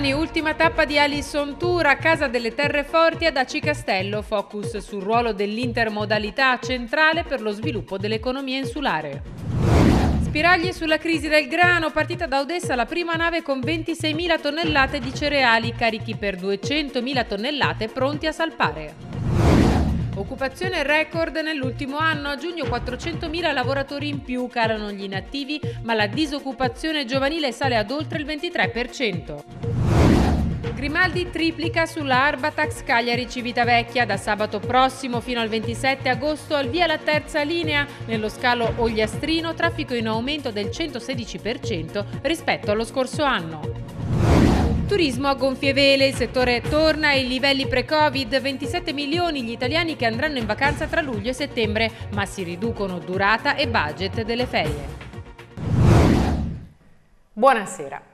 Domani ultima tappa di Alison Tour a Casa delle Terre Forti ad Aci Castello, focus sul ruolo dell'intermodalità centrale per lo sviluppo dell'economia insulare. Spiragli sulla crisi del grano, partita da Odessa la prima nave con 26.000 tonnellate di cereali carichi per 200.000 tonnellate pronti a salpare. Occupazione record nell'ultimo anno, a giugno 400.000 lavoratori in più calano gli inattivi, ma la disoccupazione giovanile sale ad oltre il 23%. Grimaldi triplica sulla Arbatax Cagliari Civitavecchia da sabato prossimo fino al 27 agosto al via la terza linea nello scalo Ogliastrino, traffico in aumento del 116% rispetto allo scorso anno turismo a gonfie vele, il settore torna ai livelli pre-Covid, 27 milioni gli italiani che andranno in vacanza tra luglio e settembre, ma si riducono durata e budget delle ferie. Buonasera.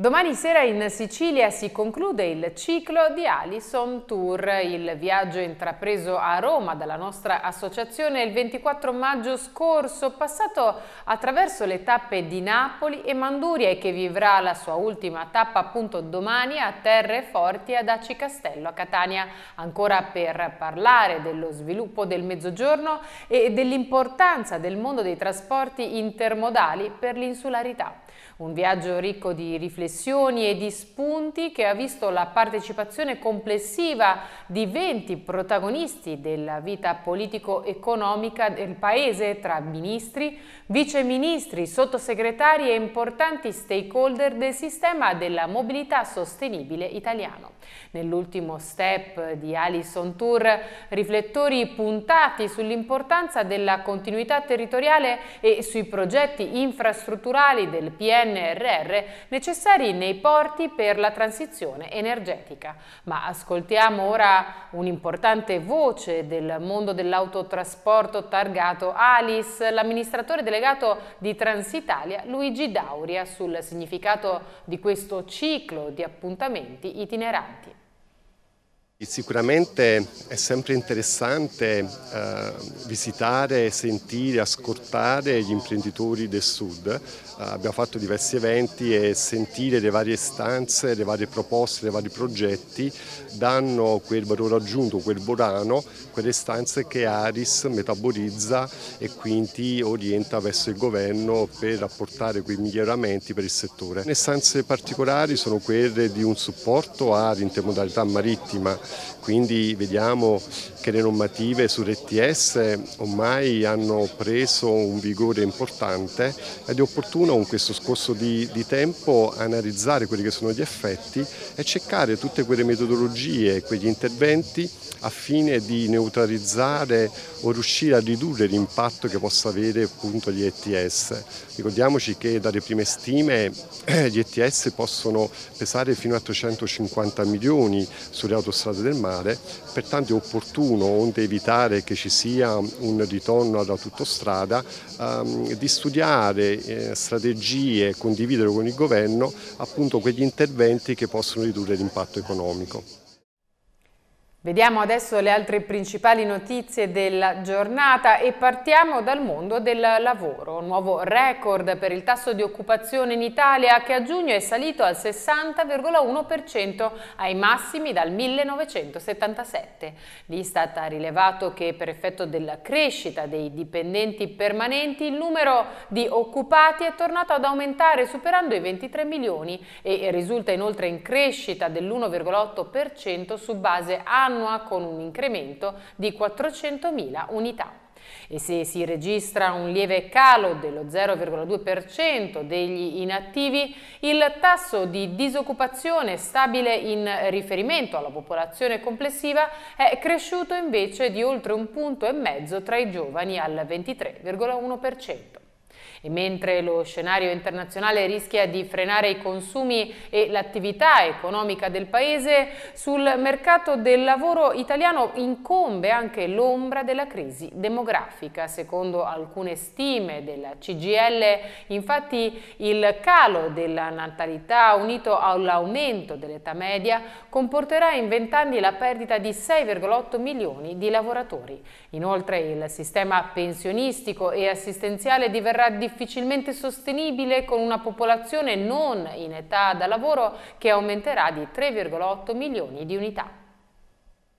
Domani sera in Sicilia si conclude il ciclo di Alison Tour, il viaggio intrapreso a Roma dalla nostra associazione il 24 maggio scorso, passato attraverso le tappe di Napoli e Manduria e che vivrà la sua ultima tappa appunto domani a Terre Forti ad Aci Castello a Catania. Ancora per parlare dello sviluppo del mezzogiorno e dell'importanza del mondo dei trasporti intermodali per l'insularità. Un viaggio ricco di riflessioni e di spunti che ha visto la partecipazione complessiva di 20 protagonisti della vita politico-economica del Paese tra ministri, viceministri, sottosegretari e importanti stakeholder del sistema della mobilità sostenibile italiano. Nell'ultimo step di Alison Tour, riflettori puntati sull'importanza della continuità territoriale e sui progetti infrastrutturali del PN PNRR necessari nei porti per la transizione energetica. Ma ascoltiamo ora un'importante voce del mondo dell'autotrasporto targato ALIS, l'amministratore delegato di Transitalia Luigi Dauria sul significato di questo ciclo di appuntamenti itineranti. Sicuramente è sempre interessante eh, visitare, sentire, ascoltare gli imprenditori del Sud. Eh, abbiamo fatto diversi eventi e sentire le varie stanze, le varie proposte, i vari progetti danno quel valore aggiunto, quel volano, quelle stanze che Aris metabolizza e quindi orienta verso il governo per apportare quei miglioramenti per il settore. Le stanze particolari sono quelle di un supporto all'intermodalità marittima quindi vediamo che le normative sull'ETS ormai hanno preso un vigore importante ed è opportuno in questo scorso di, di tempo analizzare quelli che sono gli effetti e cercare tutte quelle metodologie, quegli interventi a fine di neutralizzare o riuscire a ridurre l'impatto che possa avere appunto gli ETS. Ricordiamoci che dalle prime stime eh, gli ETS possono pesare fino a 350 milioni sulle autostrade cose del mare, pertanto è opportuno, onde evitare che ci sia un ritorno alla tuttostrada, ehm, di studiare eh, strategie e condividere con il governo appunto quegli interventi che possono ridurre l'impatto economico. Vediamo adesso le altre principali notizie della giornata e partiamo dal mondo del lavoro. Nuovo record per il tasso di occupazione in Italia che a giugno è salito al 60,1% ai massimi dal 1977. L'Istat ha rilevato che per effetto della crescita dei dipendenti permanenti il numero di occupati è tornato ad aumentare superando i 23 milioni e risulta inoltre in crescita dell'1,8% su base annuale annua con un incremento di 400.000 unità. E se si registra un lieve calo dello 0,2% degli inattivi, il tasso di disoccupazione stabile in riferimento alla popolazione complessiva è cresciuto invece di oltre un punto e mezzo tra i giovani al 23,1%. E mentre lo scenario internazionale rischia di frenare i consumi e l'attività economica del Paese, sul mercato del lavoro italiano incombe anche l'ombra della crisi demografica. Secondo alcune stime della CGL, infatti, il calo della natalità unito all'aumento dell'età media comporterà in vent'anni la perdita di 6,8 milioni di lavoratori. Inoltre il sistema pensionistico e assistenziale diverrà difficilmente sostenibile con una popolazione non in età da lavoro che aumenterà di 3,8 milioni di unità.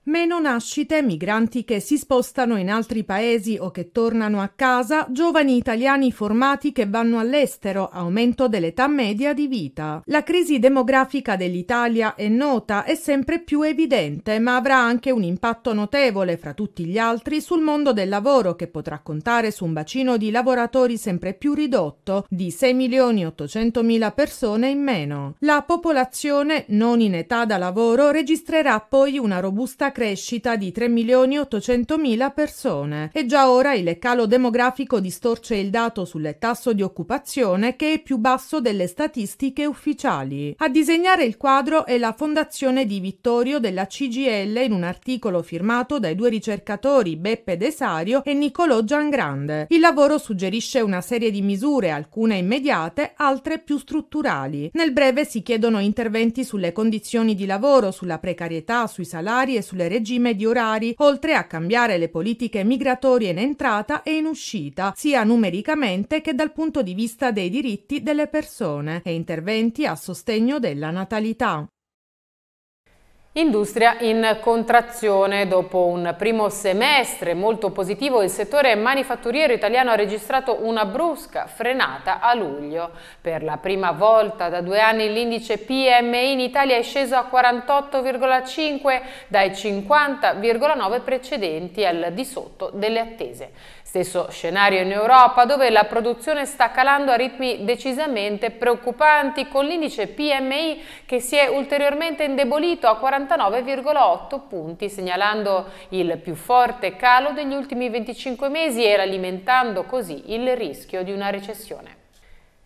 Meno nascite, migranti che si spostano in altri paesi o che tornano a casa, giovani italiani formati che vanno all'estero, aumento dell'età media di vita. La crisi demografica dell'Italia è nota e sempre più evidente, ma avrà anche un impatto notevole fra tutti gli altri sul mondo del lavoro che potrà contare su un bacino di lavoratori sempre più ridotto di 6.800.000 persone in meno. La popolazione non in età da lavoro registrerà poi una robusta crescita di 3.800.000 persone e già ora il calo demografico distorce il dato sul tasso di occupazione che è più basso delle statistiche ufficiali. A disegnare il quadro è la fondazione di Vittorio della CGL in un articolo firmato dai due ricercatori Beppe Desario e Niccolò Giangrande. Il lavoro suggerisce una serie di misure, alcune immediate, altre più strutturali. Nel breve si chiedono interventi sulle condizioni di lavoro, sulla precarietà, sui salari e sulle sul regime di orari, oltre a cambiare le politiche migratorie in entrata e in uscita, sia numericamente che dal punto di vista dei diritti delle persone, e interventi a sostegno della natalità. Industria in contrazione. Dopo un primo semestre molto positivo, il settore manifatturiero italiano ha registrato una brusca frenata a luglio. Per la prima volta da due anni l'indice PMI in Italia è sceso a 48,5 dai 50,9 precedenti al di sotto delle attese. Stesso scenario in Europa dove la produzione sta calando a ritmi decisamente preoccupanti con l'indice PMI che si è ulteriormente indebolito a 48,5 49,8 punti, segnalando il più forte calo degli ultimi 25 mesi e alimentando così il rischio di una recessione.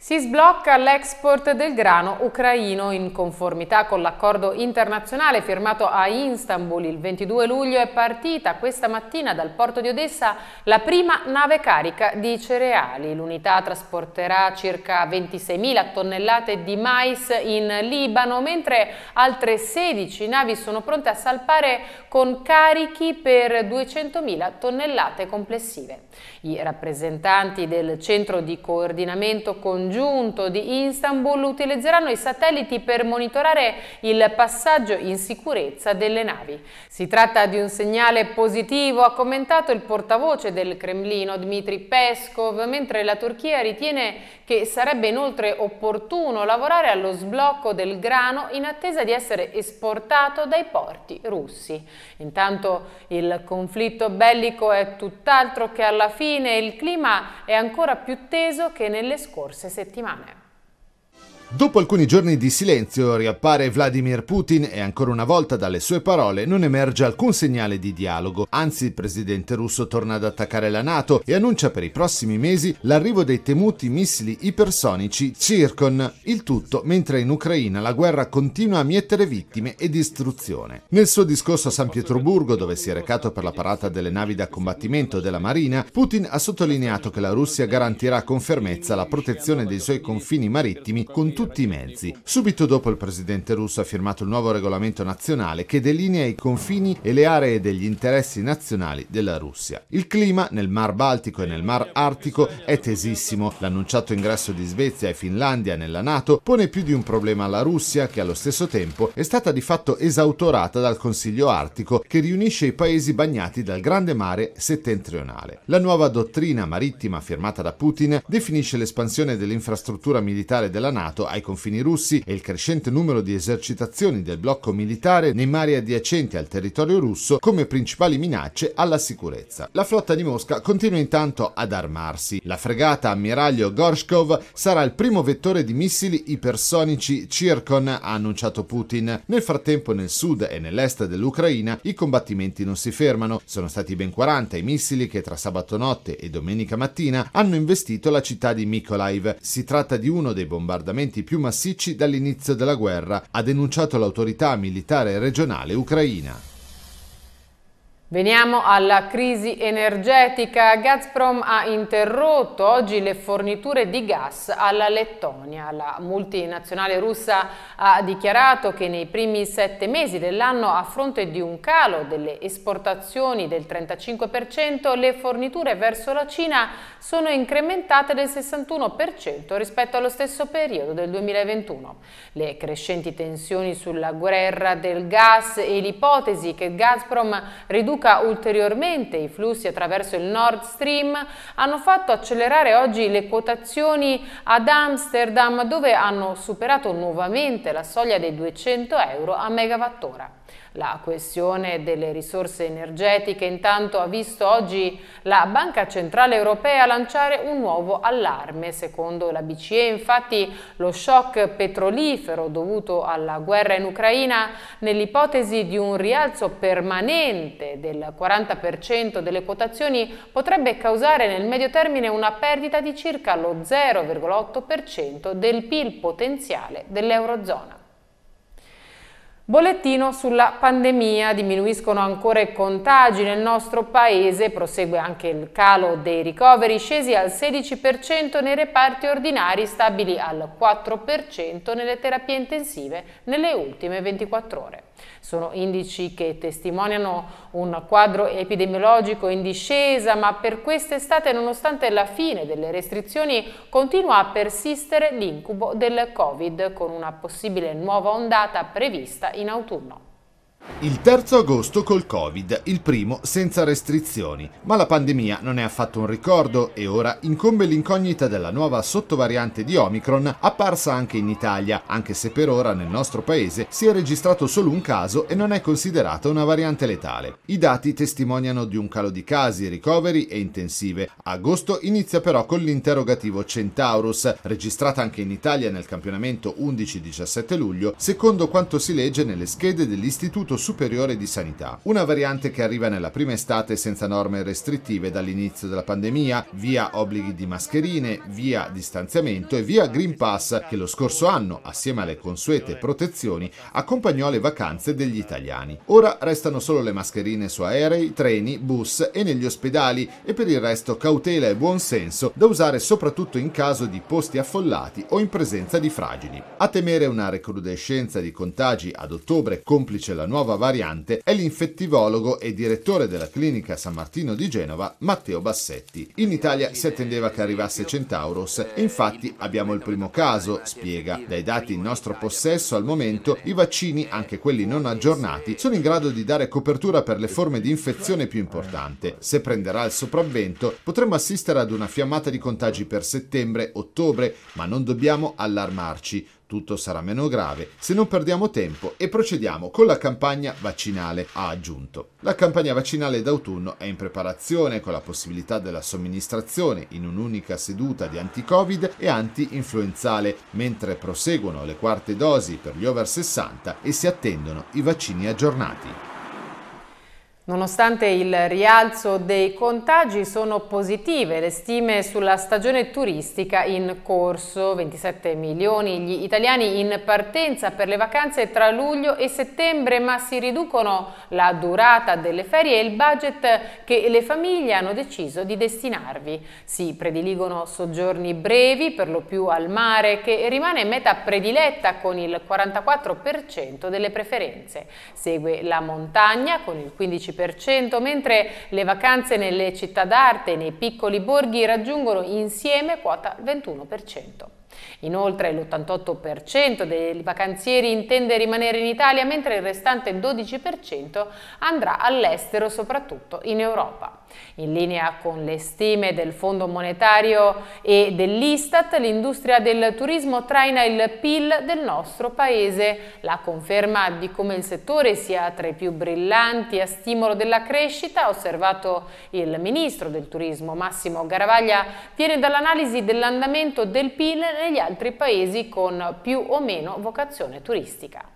Si sblocca l'export del grano ucraino in conformità con l'accordo internazionale firmato a Istanbul il 22 luglio è partita questa mattina dal porto di Odessa la prima nave carica di cereali. L'unità trasporterà circa 26.000 tonnellate di mais in Libano, mentre altre 16 navi sono pronte a salpare con carichi per 200.000 tonnellate complessive. I rappresentanti del centro di coordinamento congiunto congiunto di Istanbul utilizzeranno i satelliti per monitorare il passaggio in sicurezza delle navi. Si tratta di un segnale positivo, ha commentato il portavoce del Cremlino Dmitry Peskov, mentre la Turchia ritiene che sarebbe inoltre opportuno lavorare allo sblocco del grano in attesa di essere esportato dai porti russi. Intanto il conflitto bellico è tutt'altro che alla fine, il clima è ancora più teso che nelle scorse settimane settimane. Dopo alcuni giorni di silenzio riappare Vladimir Putin e ancora una volta dalle sue parole non emerge alcun segnale di dialogo, anzi il presidente russo torna ad attaccare la Nato e annuncia per i prossimi mesi l'arrivo dei temuti missili ipersonici Circon, il tutto mentre in Ucraina la guerra continua a mietere vittime e distruzione. Nel suo discorso a San Pietroburgo, dove si è recato per la parata delle navi da combattimento della Marina, Putin ha sottolineato che la Russia garantirà con fermezza la protezione dei suoi confini marittimi con tutti tutti i mezzi. Subito dopo il presidente russo ha firmato il nuovo regolamento nazionale che delinea i confini e le aree degli interessi nazionali della Russia. Il clima nel Mar Baltico e nel Mar Artico è tesissimo. L'annunciato ingresso di Svezia e Finlandia nella Nato pone più di un problema alla Russia che allo stesso tempo è stata di fatto esautorata dal Consiglio Artico che riunisce i paesi bagnati dal Grande Mare settentrionale. La nuova dottrina marittima firmata da Putin definisce l'espansione dell'infrastruttura militare della Nato ai confini russi e il crescente numero di esercitazioni del blocco militare nei mari adiacenti al territorio russo come principali minacce alla sicurezza. La flotta di Mosca continua intanto ad armarsi. La fregata ammiraglio Gorshkov sarà il primo vettore di missili ipersonici Circon, ha annunciato Putin. Nel frattempo nel sud e nell'est dell'Ucraina i combattimenti non si fermano. Sono stati ben 40 i missili che tra sabato notte e domenica mattina hanno investito la città di Mykolaiv. Si tratta di uno dei bombardamenti aumenti più massicci dall'inizio della guerra, ha denunciato l'autorità militare regionale ucraina. Veniamo alla crisi energetica. Gazprom ha interrotto oggi le forniture di gas alla Lettonia. La multinazionale russa ha dichiarato che nei primi sette mesi dell'anno, a fronte di un calo delle esportazioni del 35%, le forniture verso la Cina sono incrementate del 61% rispetto allo stesso periodo del 2021. Le crescenti tensioni sulla guerra del gas e l'ipotesi che Gazprom riduca riduca ulteriormente i flussi attraverso il Nord Stream hanno fatto accelerare oggi le quotazioni ad Amsterdam dove hanno superato nuovamente la soglia dei 200 euro a megawattora. La questione delle risorse energetiche intanto ha visto oggi la Banca Centrale Europea lanciare un nuovo allarme. Secondo la BCE infatti lo shock petrolifero dovuto alla guerra in Ucraina nell'ipotesi di un rialzo permanente del 40% delle quotazioni potrebbe causare nel medio termine una perdita di circa lo 0,8% del PIL potenziale dell'Eurozona. Bollettino sulla pandemia, diminuiscono ancora i contagi nel nostro paese, prosegue anche il calo dei ricoveri, scesi al 16% nei reparti ordinari, stabili al 4% nelle terapie intensive nelle ultime 24 ore. Sono indici che testimoniano un quadro epidemiologico in discesa, ma per quest'estate, nonostante la fine delle restrizioni, continua a persistere l'incubo del Covid, con una possibile nuova ondata prevista in autunno. Il terzo agosto col Covid, il primo senza restrizioni, ma la pandemia non è affatto un ricordo e ora incombe l'incognita della nuova sottovariante di Omicron apparsa anche in Italia, anche se per ora nel nostro paese si è registrato solo un caso e non è considerata una variante letale. I dati testimoniano di un calo di casi, ricoveri e intensive. Agosto inizia però con l'interrogativo Centaurus, registrata anche in Italia nel campionamento 11-17 luglio, secondo quanto si legge nelle schede dell'Istituto Istituto Superiore di Sanità, una variante che arriva nella prima estate senza norme restrittive dall'inizio della pandemia, via obblighi di mascherine, via distanziamento e via Green Pass che lo scorso anno, assieme alle consuete protezioni, accompagnò le vacanze degli italiani. Ora restano solo le mascherine su aerei, treni, bus e negli ospedali e per il resto cautela e buonsenso da usare soprattutto in caso di posti affollati o in presenza di fragili. A temere una recrudescenza di contagi ad ottobre complice la nuova nuova variante è l'infettivologo e direttore della clinica San Martino di Genova, Matteo Bassetti. In Italia si attendeva che arrivasse Centauros e infatti abbiamo il primo caso, spiega. Dai dati in nostro possesso al momento, i vaccini, anche quelli non aggiornati, sono in grado di dare copertura per le forme di infezione più importante. Se prenderà il sopravvento, potremmo assistere ad una fiammata di contagi per settembre, ottobre, ma non dobbiamo allarmarci tutto sarà meno grave se non perdiamo tempo e procediamo con la campagna vaccinale, ha aggiunto. La campagna vaccinale d'autunno è in preparazione con la possibilità della somministrazione in un'unica seduta di anti-Covid e anti-influenzale, mentre proseguono le quarte dosi per gli over 60 e si attendono i vaccini aggiornati. Nonostante il rialzo dei contagi sono positive le stime sulla stagione turistica in corso, 27 milioni gli italiani in partenza per le vacanze tra luglio e settembre, ma si riducono la durata delle ferie e il budget che le famiglie hanno deciso di destinarvi. Si prediligono soggiorni brevi, per lo più al mare, che rimane meta prediletta con il 44% delle preferenze. Segue la montagna con il 15% 10%, mentre le vacanze nelle città d'arte e nei piccoli borghi raggiungono insieme quota 21%. Inoltre l'88% dei vacanzieri intende rimanere in Italia, mentre il restante 12% andrà all'estero, soprattutto in Europa. In linea con le stime del Fondo Monetario e dell'Istat, l'industria del turismo traina il PIL del nostro paese. La conferma di come il settore sia tra i più brillanti a stimolo della crescita, ha osservato il ministro del turismo Massimo Garavaglia, viene dall'analisi dell'andamento del PIL negli altri paesi con più o meno vocazione turistica.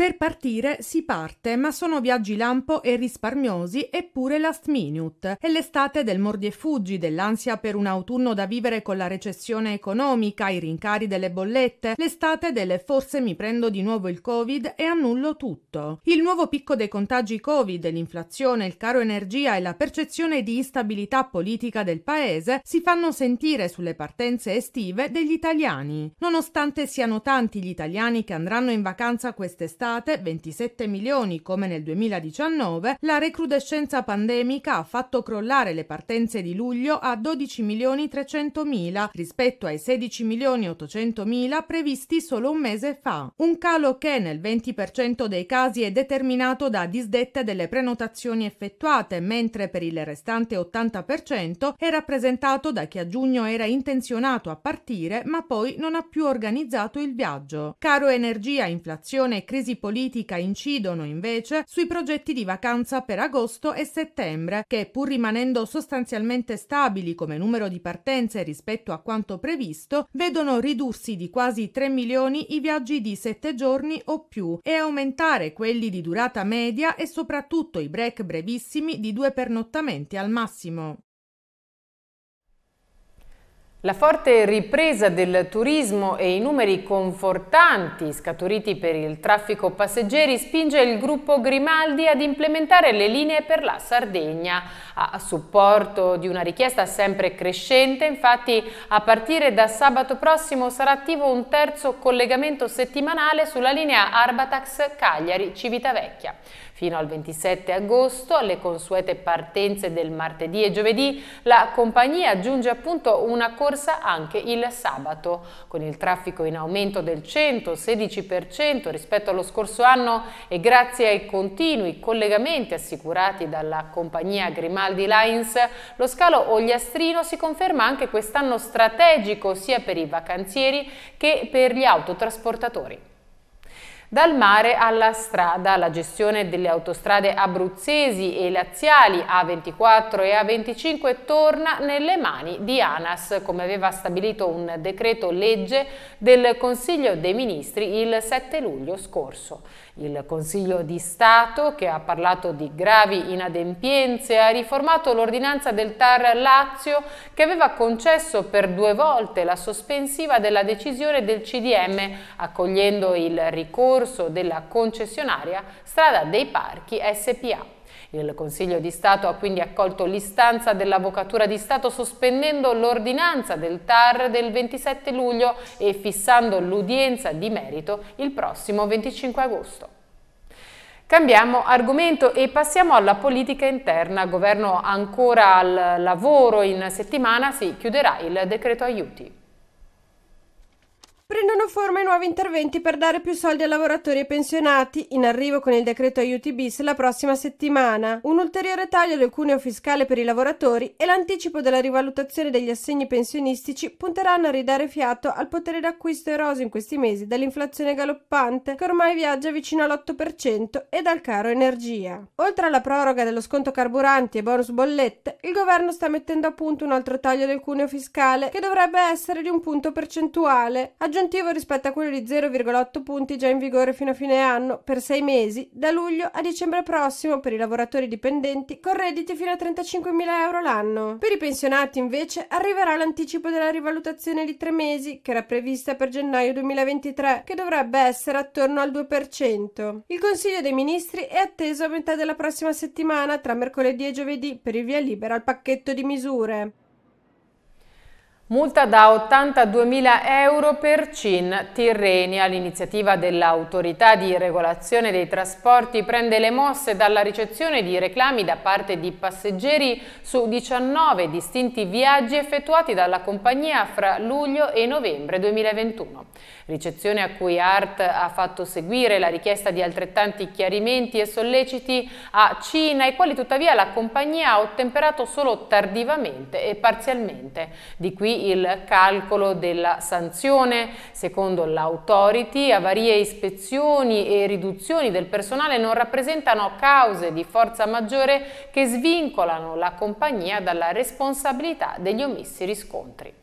Per partire si parte, ma sono viaggi lampo e risparmiosi eppure last minute. È l'estate del mordi e fuggi, dell'ansia per un autunno da vivere con la recessione economica, i rincari delle bollette, l'estate delle forse mi prendo di nuovo il Covid e annullo tutto. Il nuovo picco dei contagi Covid, l'inflazione, il caro energia e la percezione di instabilità politica del paese si fanno sentire sulle partenze estive degli italiani. Nonostante siano tanti gli italiani che andranno in vacanza quest'estate, state 27 milioni come nel 2019, la recrudescenza pandemica ha fatto crollare le partenze di luglio a 12 milioni 300 mila rispetto ai 16 milioni 800 mila previsti solo un mese fa. Un calo che nel 20% dei casi è determinato da disdette delle prenotazioni effettuate, mentre per il restante 80% è rappresentato da chi a giugno era intenzionato a partire ma poi non ha più organizzato il viaggio. Caro energia, inflazione e crisi politica incidono invece sui progetti di vacanza per agosto e settembre, che pur rimanendo sostanzialmente stabili come numero di partenze rispetto a quanto previsto, vedono ridursi di quasi 3 milioni i viaggi di 7 giorni o più e aumentare quelli di durata media e soprattutto i break brevissimi di due pernottamenti al massimo. La forte ripresa del turismo e i numeri confortanti scaturiti per il traffico passeggeri spinge il gruppo Grimaldi ad implementare le linee per la Sardegna. A supporto di una richiesta sempre crescente, infatti, a partire da sabato prossimo sarà attivo un terzo collegamento settimanale sulla linea Arbatax Cagliari-Civitavecchia. Fino al 27 agosto, alle consuete partenze del martedì e giovedì, la compagnia aggiunge appunto una corsa anche il sabato. Con il traffico in aumento del 116% rispetto allo scorso anno e grazie ai continui collegamenti assicurati dalla compagnia Grimaldi Lines, lo scalo Ogliastrino si conferma anche quest'anno strategico sia per i vacanzieri che per gli autotrasportatori. Dal mare alla strada, la gestione delle autostrade abruzzesi e laziali A24 e A25 torna nelle mani di ANAS, come aveva stabilito un decreto legge del Consiglio dei Ministri il 7 luglio scorso. Il Consiglio di Stato, che ha parlato di gravi inadempienze, ha riformato l'ordinanza del TAR Lazio che aveva concesso per due volte la sospensiva della decisione del CDM, accogliendo il ricorso della concessionaria Strada dei Parchi SPA. Il Consiglio di Stato ha quindi accolto l'istanza dell'Avvocatura di Stato sospendendo l'ordinanza del TAR del 27 luglio e fissando l'udienza di merito il prossimo 25 agosto. Cambiamo argomento e passiamo alla politica interna. Governo ancora al lavoro in settimana si chiuderà il decreto aiuti. Prendono forma i nuovi interventi per dare più soldi ai lavoratori e pensionati, in arrivo con il decreto aiuti bis la prossima settimana, un ulteriore taglio del cuneo fiscale per i lavoratori e l'anticipo della rivalutazione degli assegni pensionistici punteranno a ridare fiato al potere d'acquisto eroso in questi mesi dall'inflazione galoppante che ormai viaggia vicino all'8% e dal caro energia. Oltre alla proroga dello sconto carburanti e bonus bollette, il governo sta mettendo a punto un altro taglio del cuneo fiscale che dovrebbe essere di un punto percentuale, Aggiungo aggiuntivo rispetto a quello di 0,8 punti già in vigore fino a fine anno per 6 mesi, da luglio a dicembre prossimo per i lavoratori dipendenti con redditi fino a 35.000 euro l'anno. Per i pensionati invece arriverà l'anticipo della rivalutazione di 3 mesi che era prevista per gennaio 2023 che dovrebbe essere attorno al 2%. Il Consiglio dei Ministri è atteso a metà della prossima settimana tra mercoledì e giovedì per il via libera al pacchetto di misure. Multa da 82.000 euro per CIN Tirrenia. L'iniziativa dell'autorità di regolazione dei trasporti prende le mosse dalla ricezione di reclami da parte di passeggeri su 19 distinti viaggi effettuati dalla compagnia fra luglio e novembre 2021 ricezione a cui Art ha fatto seguire la richiesta di altrettanti chiarimenti e solleciti a Cina, i quali tuttavia la compagnia ha ottemperato solo tardivamente e parzialmente. Di qui il calcolo della sanzione. Secondo l'autority, avarie ispezioni e riduzioni del personale non rappresentano cause di forza maggiore che svincolano la compagnia dalla responsabilità degli omessi riscontri.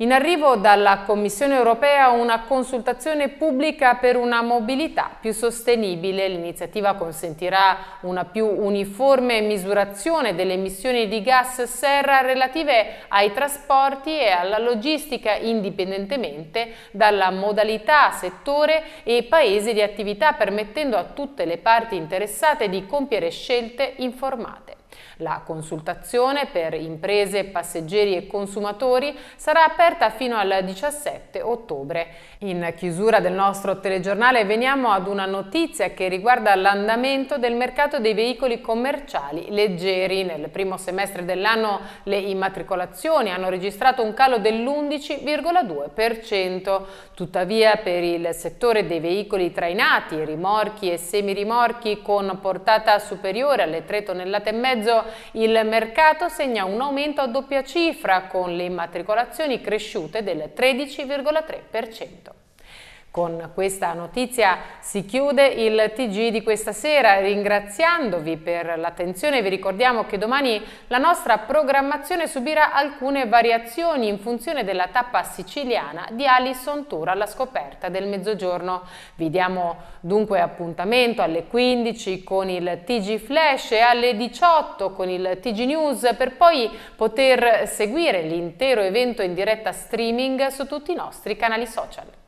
In arrivo dalla Commissione europea una consultazione pubblica per una mobilità più sostenibile. L'iniziativa consentirà una più uniforme misurazione delle emissioni di gas serra relative ai trasporti e alla logistica indipendentemente dalla modalità, settore e paese di attività permettendo a tutte le parti interessate di compiere scelte informate. La consultazione per imprese, passeggeri e consumatori sarà aperta fino al 17 ottobre. In chiusura del nostro telegiornale veniamo ad una notizia che riguarda l'andamento del mercato dei veicoli commerciali leggeri. Nel primo semestre dell'anno le immatricolazioni hanno registrato un calo dell'11,2%. Tuttavia per il settore dei veicoli trainati, rimorchi e semirimorchi con portata superiore alle 3 tonnellate e mezzo il mercato segna un aumento a doppia cifra con le immatricolazioni cresciute del 13,3%. Con questa notizia si chiude il TG di questa sera, ringraziandovi per l'attenzione vi ricordiamo che domani la nostra programmazione subirà alcune variazioni in funzione della tappa siciliana di Alison Tour alla scoperta del mezzogiorno. Vi diamo dunque appuntamento alle 15 con il TG Flash e alle 18 con il TG News per poi poter seguire l'intero evento in diretta streaming su tutti i nostri canali social.